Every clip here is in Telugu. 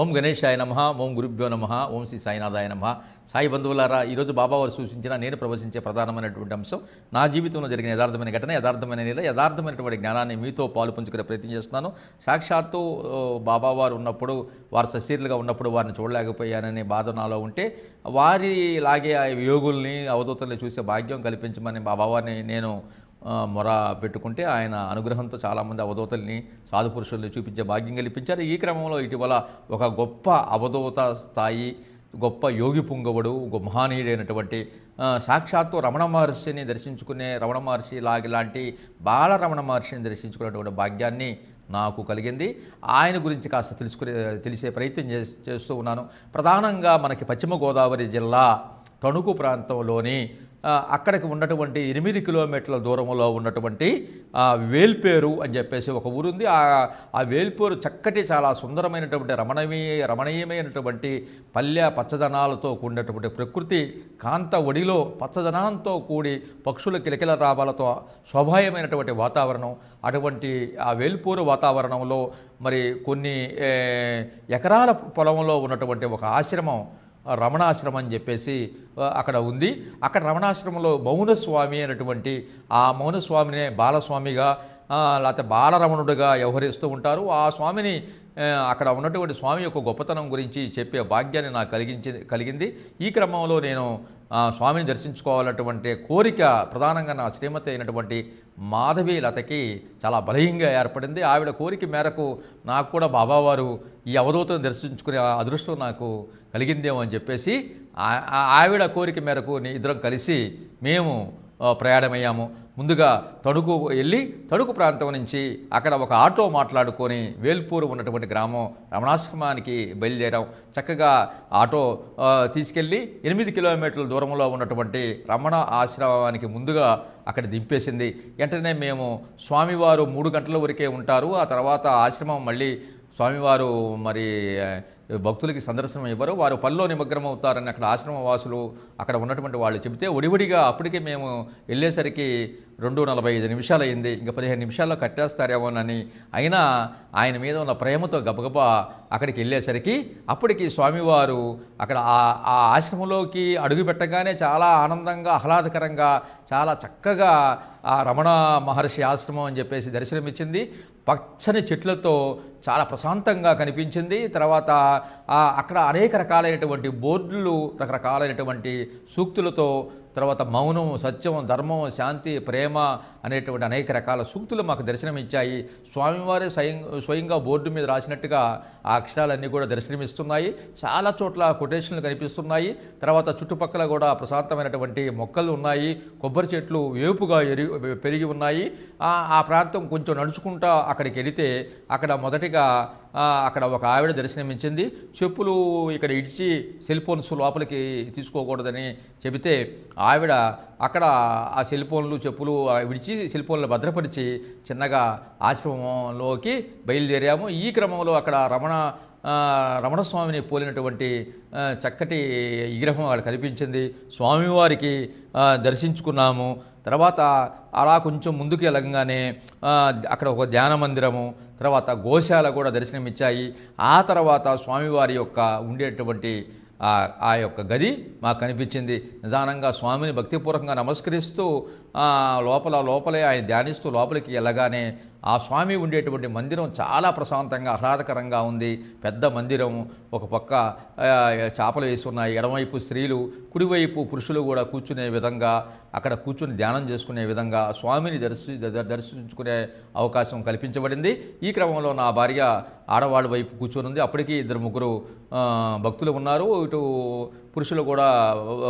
ఓం గణేశాయ నమ ఓం గురుభ్యో నమ ఓం శ్రీ సాయినాథాయ నమ సాయి బంధువులారా ఈరోజు బాబా వారు సూచించిన నేను ప్రవచించే ప్రధానమైనటువంటి అంశం నా జీవితంలో జరిగిన యథార్థమైన ఘటన యథార్థమైన నేల యథార్థమైనటువంటి జ్ఞానాన్ని మీతో పాలు పంచుకునే ప్రయత్నం చేస్తున్నాను సాక్షాత్తు బాబావారు ఉన్నప్పుడు వారు సశీరులుగా ఉన్నప్పుడు వారిని చూడలేకపోయాననే బాధ నాలో ఉంటే వారి లాగే ఆ యోగుల్ని అవధూతల్ని చూసే భాగ్యం కల్పించమని బాబావారిని నేను మొర పెట్టుకుంటే ఆయన అనుగ్రహంతో చాలామంది అవధూతల్ని సాధుపురుషుల్ని చూపించే భాగ్యం కల్పించారు ఈ క్రమంలో ఇటీవల ఒక గొప్ప అవధూత స్థాయి గొప్ప యోగి పుంగవుడు మహానీయుడైనటువంటి సాక్షాత్తు రమణ మహర్షిని దర్శించుకునే రమణ మహర్షి లాగి లాంటి బాలరమణ మహర్షిని దర్శించుకునేటువంటి భాగ్యాన్ని నాకు కలిగింది ఆయన గురించి కాస్త తెలుసుకునే తెలిసే ప్రయత్నం చేస్తూ ఉన్నాను ప్రధానంగా మనకి పశ్చిమ గోదావరి జిల్లా తణుకు ప్రాంతంలోని అక్కడికి ఉన్నటువంటి ఎనిమిది కిలోమీటర్ల దూరంలో ఉన్నటువంటి వేల్పేరు అని చెప్పేసి ఒక ఊరు ఉంది ఆ వేల్పేరు చక్కటి చాలా సుందరమైనటువంటి రమణీయ రమణీయమైనటువంటి పల్లె పచ్చదనాలతో కూడినటువంటి ప్రకృతి కాంత ఒడిలో పచ్చదనంతో కూడి పక్షుల కిలకిల రాబాలతో శోభాయమైనటువంటి వాతావరణం అటువంటి ఆ వేల్పూరు వాతావరణంలో మరి కొన్ని ఎకరాల పొలంలో ఉన్నటువంటి ఒక ఆశ్రమం రమణాశ్రమం అని చెప్పేసి అక్కడ ఉంది అక్కడ రమణాశ్రమంలో మౌనస్వామి అనేటువంటి ఆ మౌనస్వామినే బాలస్వామిగా లేకపోతే బాలరమణుడిగా వ్యవహరిస్తూ ఉంటారు ఆ స్వామిని అక్కడ ఉన్నటువంటి స్వామి యొక్క గొప్పతనం గురించి చెప్పే భాగ్యాన్ని నాకు కలిగించి కలిగింది ఈ క్రమంలో నేను స్వామిని దర్శించుకోవాలన్నటువంటి కోరిక ప్రధానంగా నా శ్రీమతి అయినటువంటి మాధవి లతకి చాలా బలహీనంగా ఏర్పడింది ఆవిడ కోరిక మేరకు నాకు కూడా బాబావారు ఈ అవధూతను దర్శించుకునే అదృష్టం నాకు కలిగిందేమో అని చెప్పేసి ఆవిడ కోరిక మేరకు ఇద్దరం కలిసి మేము ప్రయాణమయ్యాము ముందుగా తణుకు వెళ్ళి తణుకు ప్రాంతం నుంచి అక్కడ ఒక ఆటో మాట్లాడుకొని వేల్పూరు ఉన్నటువంటి గ్రామం రమణాశ్రమానికి బయలుదేరాం చక్కగా ఆటో తీసుకెళ్ళి ఎనిమిది కిలోమీటర్ల దూరంలో ఉన్నటువంటి రమణ ఆశ్రమానికి ముందుగా అక్కడ దింపేసింది వెంటనే మేము స్వామివారు మూడు గంటల వరకే ఉంటారు ఆ తర్వాత ఆశ్రమం మళ్ళీ స్వామివారు మరి భక్తులకి సందర్శనం ఇవ్వరు వారు పనిలో అవుతారని అక్కడ ఆశ్రమవాసులు అక్కడ ఉన్నటువంటి వాళ్ళు చెబితే ఒడివడిగా అప్పటికే మేము వెళ్ళేసరికి రెండు నలభై ఐదు నిమిషాలు అయింది ఇంకా పదిహేను నిమిషాల్లో కట్టేస్తారేమో అని అయినా ఆయన మీద ఉన్న ప్రేమతో గబగబా అక్కడికి వెళ్ళేసరికి అప్పటికి స్వామివారు అక్కడ ఆ ఆశ్రమంలోకి అడుగుపెట్టగానే చాలా ఆనందంగా ఆహ్లాదకరంగా చాలా చక్కగా ఆ రమణ మహర్షి ఆశ్రమం అని చెప్పేసి దర్శనమిచ్చింది పచ్చని చెట్లతో చాలా ప్రశాంతంగా కనిపించింది తర్వాత అక్కడ అనేక రకాలైనటువంటి బోర్డులు రకరకాలైనటువంటి సూక్తులతో తర్వాత మౌనం సత్యం ధర్మం శాంతి ప్రేమ అనేటువంటి అనేక రకాల సూక్తులు మాకు దర్శనమిచ్చాయి స్వామివారే స్వయం స్వయంగా బోర్డు మీద రాసినట్టుగా ఆ అక్షరాలన్నీ కూడా దర్శనమిస్తున్నాయి చాలా చోట్ల కొటేషన్లు కనిపిస్తున్నాయి తర్వాత చుట్టుపక్కల కూడా ప్రశాంతమైనటువంటి మొక్కలు ఉన్నాయి కొబ్బరి చెట్లు వేపుగా పెరిగి ఉన్నాయి ఆ ప్రాంతం కొంచెం నడుచుకుంటా అక్కడికి వెళితే అక్కడ మొదటిగా అక్కడ ఒక ఆవిడ దర్శనమిచ్చింది చెప్పులు ఇక్కడ ఇడిచి సెల్ ఫోన్స్ లోపలికి తీసుకోకూడదని చెబితే ఆవిడ అక్కడ ఆ సెల్ ఫోన్లు చెప్పులు విడిచి సెల్ ఫోన్లు భద్రపరిచి చిన్నగా ఆశ్రమంలోకి బయలుదేరాము ఈ క్రమంలో అక్కడ రమణ రమణస్వామిని పోలినటువంటి చక్కటి విగ్రహం వాళ్ళు కనిపించింది స్వామివారికి దర్శించుకున్నాము తర్వాత అలా కొంచెం ముందుకు వెళ్ళగానే అక్కడ ఒక ధ్యాన మందిరము తర్వాత గోశాల కూడా దర్శనమిచ్చాయి ఆ తర్వాత స్వామివారి యొక్క ఉండేటువంటి ఆ యొక్క గది మాకు కనిపించింది నిదానంగా స్వామిని భక్తిపూర్వకంగా నమస్కరిస్తూ లోపల లోపలే ఆయన ధ్యానిస్తూ లోపలికి వెళ్ళగానే ఆ స్వామి ఉండేటువంటి మందిరం చాలా ప్రశాంతంగా ఆహ్లాదకరంగా ఉంది పెద్ద మందిరం ఒక పక్క చేపలు వేసి ఉన్నాయి ఎడమవైపు స్త్రీలు కుడివైపు పురుషులు కూడా కూర్చునే విధంగా అక్కడ కూర్చుని ధ్యానం చేసుకునే విధంగా స్వామిని దర్శి దర్శించుకునే అవకాశం కల్పించబడింది ఈ క్రమంలో నా భార్య ఆడవాళ్ళ వైపు కూర్చొని ఉంది అప్పటికీ ఇద్దరు ముగ్గురు భక్తులు ఉన్నారు ఇటు పురుషులు కూడా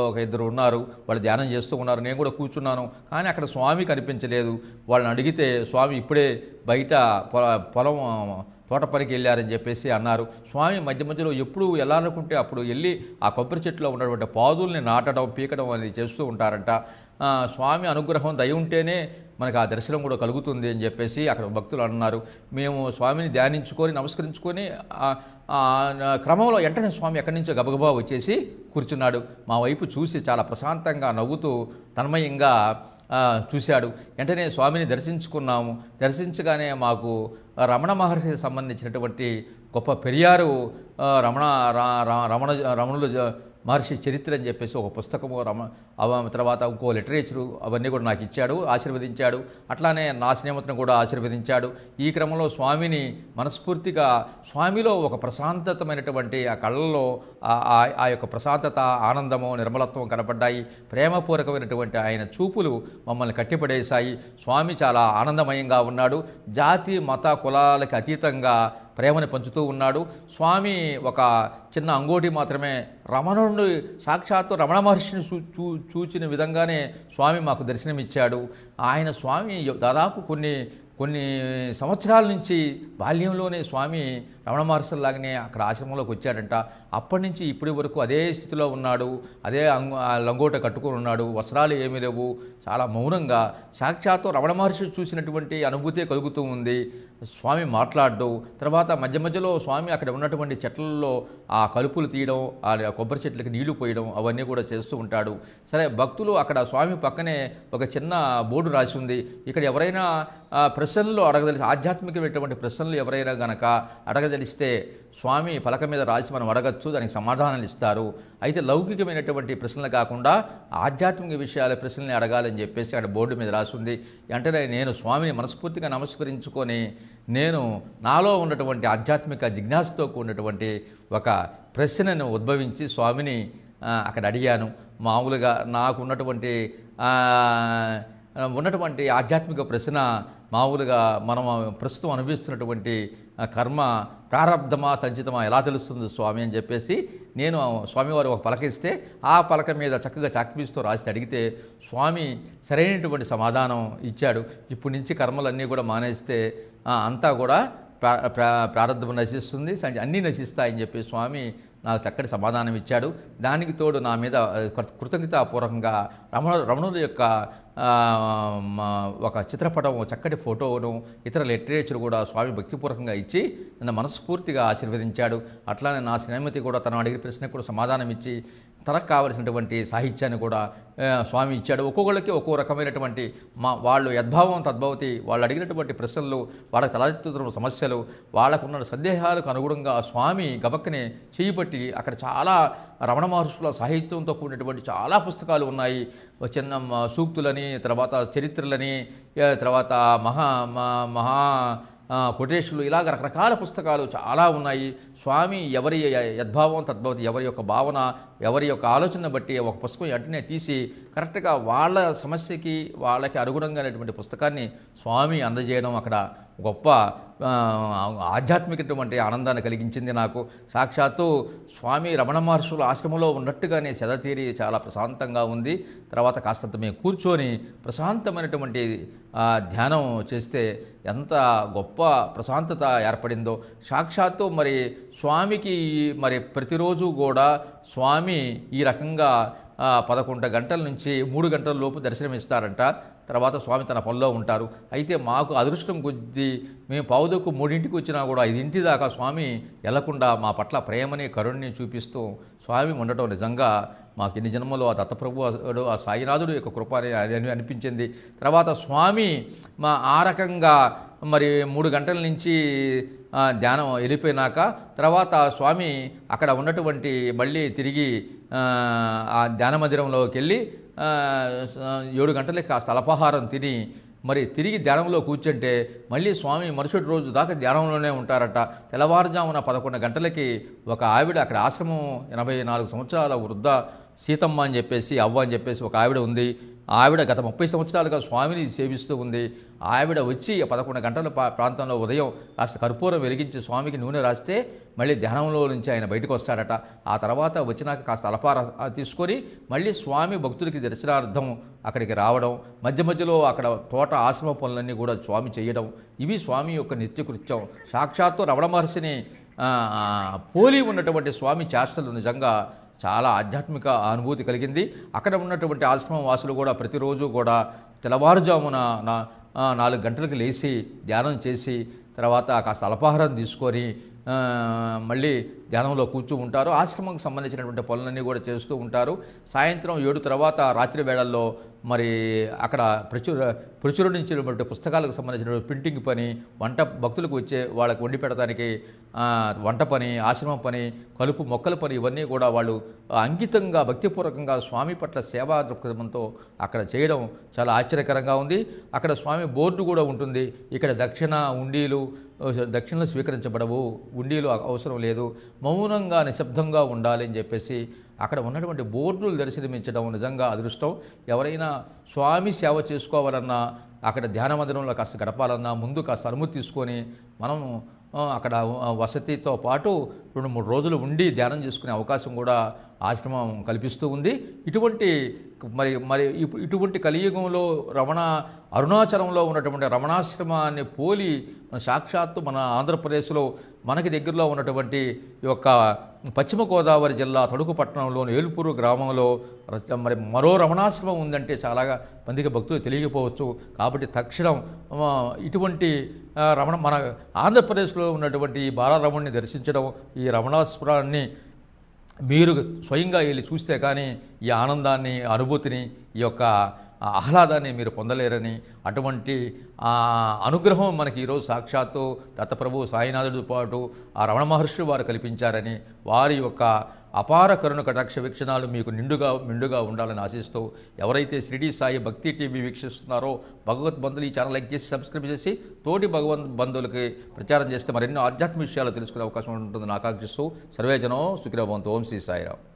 ఒక ఇద్దరు ఉన్నారు వాళ్ళు ధ్యానం చేస్తూ ఉన్నారు నేను కూడా కూర్చున్నాను కానీ అక్కడ స్వామి కనిపించలేదు వాళ్ళని అడిగితే స్వామి ఇప్పుడే బయట పొల పొలం తోట పనికి వెళ్ళారని చెప్పేసి అన్నారు స్వామి మధ్య మధ్యలో ఎప్పుడు వెళ్ళాలనుకుంటే అప్పుడు వెళ్ళి ఆ కొబ్బరి చెట్టులో ఉన్నటువంటి పాదుల్ని నాటడం పీకడం అనేది చేస్తూ ఉంటారంట స్వామి అనుగ్రహం దయ ఉంటేనే మనకు ఆ దర్శనం కూడా కలుగుతుంది అని చెప్పేసి అక్కడ భక్తులు అన్నారు మేము స్వామిని ధ్యానించుకొని నమస్కరించుకొని క్రమంలో వెంటనే స్వామి ఎక్కడి నుంచో గబగబా వచ్చేసి కూర్చున్నాడు మా వైపు చూసి చాలా ప్రశాంతంగా నవ్వుతూ తన్మయంగా చూశాడు వెంటనే స్వామిని దర్శించుకున్నాము దర్శించగానే మాకు రమణ మహర్షికి సంబంధించినటువంటి గొప్ప పెరియారు రమణ రమణ రమణులు మహర్షి చరిత్ర అని చెప్పేసి ఒక పుస్తకము రమ తర్వాత ఇంకో లిటరేచరు అవన్నీ కూడా నాకు ఇచ్చాడు ఆశీర్వదించాడు అట్లానే నా స్నేహితుని కూడా ఆశీర్వదించాడు ఈ క్రమంలో స్వామిని మనస్ఫూర్తిగా స్వామిలో ఒక ప్రశాంతతమైనటువంటి ఆ కళ్ళలో ఆ యొక్క ప్రశాంతత ఆనందము నిర్మలత్వం కనపడ్డాయి ప్రేమపూర్వకమైనటువంటి ఆయన చూపులు మమ్మల్ని కట్టిపడేశాయి స్వామి చాలా ఆనందమయంగా ఉన్నాడు జాతి మత కులాలకు అతీతంగా ప్రేమను పంచుతూ ఉన్నాడు స్వామి ఒక చిన్న అంగోటి మాత్రమే రమణుడు సాక్షాత్తు రమణ మహర్షిని చూచిన విధంగానే స్వామి మాకు దర్శనమిచ్చాడు ఆయన స్వామి దాదాపు కొన్ని కొన్ని సంవత్సరాల నుంచి బాల్యంలోనే స్వామి రమణ లాగానే అక్కడ ఆశ్రమంలోకి వచ్చాడంట అప్పటి నుంచి ఇప్పటి వరకు అదే స్థితిలో ఉన్నాడు అదే లంగోట కట్టుకుని ఉన్నాడు వస్త్రాలు ఏమీ లేవు చాలా మౌనంగా సాక్షాత్తు రమణ మహర్షి చూసినటువంటి అనుభూతే కలుగుతూ ఉంది స్వామి మాట్లాడడం తర్వాత మధ్య మధ్యలో స్వామి అక్కడ ఉన్నటువంటి చెట్లలో ఆ కలుపులు తీయడం ఆ కొబ్బరి చెట్లకి నీళ్లు పోయడం అవన్నీ కూడా చేస్తూ ఉంటాడు సరే భక్తులు అక్కడ స్వామి పక్కనే ఒక చిన్న బోర్డు రాసి ఉంది ఇక్కడ ఎవరైనా ప్రశ్నలు అడగదలిసి ఆధ్యాత్మికమైనటువంటి ప్రశ్నలు ఎవరైనా గనక అడగదలి తెలిస్తే స్వామి పలక మీద రాసి మనం అడగచ్చు దానికి సమాధానాలు ఇస్తారు అయితే లౌకికమైనటువంటి ప్రశ్నలు కాకుండా ఆధ్యాత్మిక విషయాల ప్రశ్నల్ని అడగాలని చెప్పేసి అక్కడ బోర్డు మీద రాసింది వెంటనే నేను స్వామిని మనస్ఫూర్తిగా నమస్కరించుకొని నేను నాలో ఉన్నటువంటి ఆధ్యాత్మిక జిజ్ఞాసతో కూడినటువంటి ఒక ప్రశ్నను ఉద్భవించి స్వామిని అక్కడ అడిగాను మామూలుగా నాకు ఉన్నటువంటి ఉన్నటువంటి ఆధ్యాత్మిక ప్రశ్న మామూలుగా మనం ప్రస్తుతం అనుభవిస్తున్నటువంటి కర్మ ప్రారంధమా సంచితమా ఎలా తెలుస్తుంది స్వామి అని చెప్పేసి నేను స్వామివారు ఒక పలక ఇస్తే ఆ పలక మీద చక్కగా చాక్పీస్తో రాసి అడిగితే స్వామి సరైనటువంటి సమాధానం ఇచ్చాడు ఇప్పటి నుంచి కర్మలన్నీ కూడా మానేస్తే అంతా కూడా ప్రారంభం నశిస్తుంది అన్నీ నశిస్తాయని చెప్పి స్వామి నాకు చక్కటి సమాధానం ఇచ్చాడు దానికి తోడు నా మీద కృతజ్ఞతాపూర్వకంగా రమణ రమణుల యొక్క ఒక చిత్రపటం చక్కటి ఫోటోను ఇతర లిటరేచర్ కూడా స్వామి భక్తిపూర్వకంగా ఇచ్చి నన్ను మనస్ఫూర్తిగా ఆశీర్వదించాడు అట్లానే నా స్నేహితి కూడా తను అడిగిన ప్రశ్నకు కూడా సమాధానం ఇచ్చి తనకు కావలసినటువంటి సాహిత్యాన్ని కూడా స్వామి ఇచ్చాడు ఒక్కొక్కళ్ళకి ఒక్కో రకమైనటువంటి మా వాళ్ళు యద్భావం తద్భవతి వాళ్ళు అడిగినటువంటి ప్రశ్నలు వాళ్ళకి తలెత్తుతున్న సమస్యలు వాళ్ళకున్న సందేహాలకు అనుగుణంగా స్వామి గబక్కనే చేయిపట్టి అక్కడ చాలా రమణ మహర్షుల సాహిత్యంతో కూడినటువంటి చాలా పుస్తకాలు ఉన్నాయి చిన్న సూక్తులని తర్వాత చరిత్రలని తర్వాత మహా మహా కొటేషులు ఇలాగ రకరకాల పుస్తకాలు చాలా ఉన్నాయి స్వామి ఎవరి యద్భావం తద్భవతి ఎవరి యొక్క భావన ఎవరి యొక్క ఆలోచన బట్టి ఒక పుస్తకం వెంటనే తీసి కరెక్ట్గా వాళ్ళ సమస్యకి వాళ్ళకి అనుగుణంగా అనేటువంటి పుస్తకాన్ని స్వామి అందజేయడం అక్కడ గొప్ప ఆధ్యాత్మికటువంటి ఆనందాన్ని కలిగించింది నాకు సాక్షాత్తు స్వామి రమణ మహర్షుల ఆశ్రమంలో ఉన్నట్టుగానే సెదతీరి చాలా ప్రశాంతంగా ఉంది తర్వాత కాస్తంత మేము కూర్చొని ప్రశాంతమైనటువంటి ధ్యానం చేస్తే ఎంత గొప్ప ప్రశాంతత ఏర్పడిందో సాక్షాత్తు మరి స్వామికి మరి ప్రతిరోజు కూడా స్వామి ఈ రకంగా పదకొండు గంటల నుంచి మూడు గంటల లోపు దర్శనమిస్తారంట తర్వాత స్వామి తన పనిలో ఉంటారు అయితే మాకు అదృష్టం కొద్దీ మేము పావుదకు మూడింటికి వచ్చినా కూడా ఐదింటి దాకా స్వామి వెళ్లకుండా మా పట్ల ప్రేమని కరుణ్ణి చూపిస్తూ స్వామి ఉండటం నిజంగా మాకు ఎన్ని జన్మలో ఆ దత్తప్రభు ఆ సాయినాథుడు యొక్క కృప అని అనిపించింది తర్వాత స్వామి మా ఆ రకంగా మరి మూడు గంటల నుంచి ధ్యానం వెళ్ళిపోయినాక తర్వాత స్వామి అక్కడ ఉన్నటువంటి మళ్ళీ తిరిగి ఆ ధ్యాన మందిరంలోకి వెళ్ళి ఏడు గంటలకి కాస్త అల్పాహారం తిని మరి తిరిగి ధ్యానంలో కూర్చుంటే మళ్ళీ స్వామి మరుసటి రోజు దాకా ధ్యానంలోనే ఉంటారట తెల్లవారుజామున పదకొండు గంటలకి ఒక ఆవిడ అక్కడ ఆశ్రమం ఎనభై నాలుగు సంవత్సరాల వృద్ధ సీతమ్మ అని చెప్పేసి అవ్వ అని చెప్పేసి ఒక ఆవిడ ఉంది ఆవిడ గత ముప్పై సంవత్సరాలుగా స్వామిని సేవిస్తూ ఉంది ఆవిడ వచ్చి పదకొండు గంటల ప్రాంతంలో ఉదయం కాస్త కర్పూరం వెలిగించి స్వామికి నూనె రాస్తే మళ్ళీ ధ్యానంలో నుంచి ఆయన బయటకు వస్తాడట ఆ తర్వాత వచ్చినాక కాస్త అలపార తీసుకొని మళ్ళీ స్వామి భక్తులకి దర్శనార్థం అక్కడికి రావడం మధ్య మధ్యలో అక్కడ తోట ఆశ్రమ పనులన్నీ కూడా స్వామి చేయడం ఇవి స్వామి యొక్క నిత్యకృత్యం సాక్షాత్తు రవణ మహర్షిని పోలి ఉన్నటువంటి స్వామి చేష్టలు నిజంగా చాలా ఆధ్యాత్మిక అనుభూతి కలిగింది అక్కడ ఉన్నటువంటి ఆశ్రమం వాసులు కూడా ప్రతిరోజు కూడా తెల్లవారుజామున నా నాలుగు గంటలకు లేచి ధ్యానం చేసి తర్వాత కాస్త అల్పాహారం తీసుకొని మళ్ళీ ధ్యానంలో కూర్చూ ఉంటారు ఆశ్రమంకి సంబంధించినటువంటి పనులన్నీ కూడా చేస్తూ ఉంటారు సాయంత్రం ఏడు తర్వాత రాత్రి వేళల్లో మరి అక్కడ ప్రచుర ప్రచురించినటువంటి పుస్తకాలకు సంబంధించినటువంటి ప్రింటింగ్ పని వంట భక్తులకు వచ్చే వాళ్ళకు వండి పెడతానికి వంట పని ఆశ్రమం పని కలుపు మొక్కల పని ఇవన్నీ కూడా వాళ్ళు అంకితంగా భక్తిపూర్వకంగా స్వామి పట్ల సేవా దృక్పథంతో అక్కడ చేయడం చాలా ఆశ్చర్యకరంగా ఉంది అక్కడ స్వామి బోర్డు కూడా ఉంటుంది ఇక్కడ దక్షిణ ఉండీలు దక్షిణలు స్వీకరించబడవు ఉండీలు అవసరం లేదు మౌనంగా నిశ్శబ్దంగా ఉండాలి అని చెప్పేసి అక్కడ ఉన్నటువంటి బోర్డులు దర్శనమించడం నిజంగా అదృష్టం ఎవరైనా స్వామి సేవ చేసుకోవాలన్నా అక్కడ ధ్యాన మందిరంలో కాస్త గడపాలన్నా ముందు కాస్త అనుమతి తీసుకొని మనము అక్కడ వసతితో పాటు రెండు మూడు రోజులు ఉండి ధ్యానం చేసుకునే అవకాశం కూడా ఆశ్రమం కల్పిస్తూ ఉంది ఇటువంటి మరి మరి ఇటువంటి కలియుగంలో రమణ అరుణాచలంలో ఉన్నటువంటి రమణాశ్రమాన్ని పోలి మన సాక్షాత్తు మన ఆంధ్రప్రదేశ్లో మనకి దగ్గరలో ఉన్నటువంటి ఈ యొక్క పశ్చిమ గోదావరి జిల్లా తడుకు పట్టణంలోని ఏలుపూరు గ్రామంలో మరి మరో రమణాశ్రమం ఉందంటే చాలా మందికి భక్తులు తెలియకపోవచ్చు కాబట్టి తక్షణం ఇటువంటి రమణ మన ఆంధ్రప్రదేశ్లో ఉన్నటువంటి ఈ బాలరమణుని దర్శించడం ఈ రమణాస్పురాన్ని మీరు స్వయంగా వెళ్ళి చూస్తే కానీ ఈ ఆనందాన్ని అనుభూతిని ఈ యొక్క ఆహ్లాదాన్ని మీరు పొందలేరని అటువంటి అనుగ్రహం మనకి ఈరోజు సాక్షాత్తు దత్తప్రభు సాయినాథుడితో పాటు ఆ రమణ మహర్షి వారు కల్పించారని వారి యొక్క అపార కరుణ కటాక్ష వీక్షణాలు మీకు నిండుగా నిండుగా ఉండాలని ఆశిస్తూ ఎవరైతే శ్రీడీ సాయి భక్తి టీవీ వీక్షిస్తున్నారో భగవత్ బంధువులు ఈ ఛానల్ లైక్ చేసి సబ్స్క్రైబ్ చేసి తోటి భగవత్ బంధువులకి ప్రచారం చేస్తే మరెన్నో ఆధ్యాత్మిక విషయాలు తెలుసుకునే అవకాశం ఉంటుందని ఆకాంక్షిస్తూ సర్వేజనం సుఖిరభవంతు ఓం శ్రీ సాయిరావు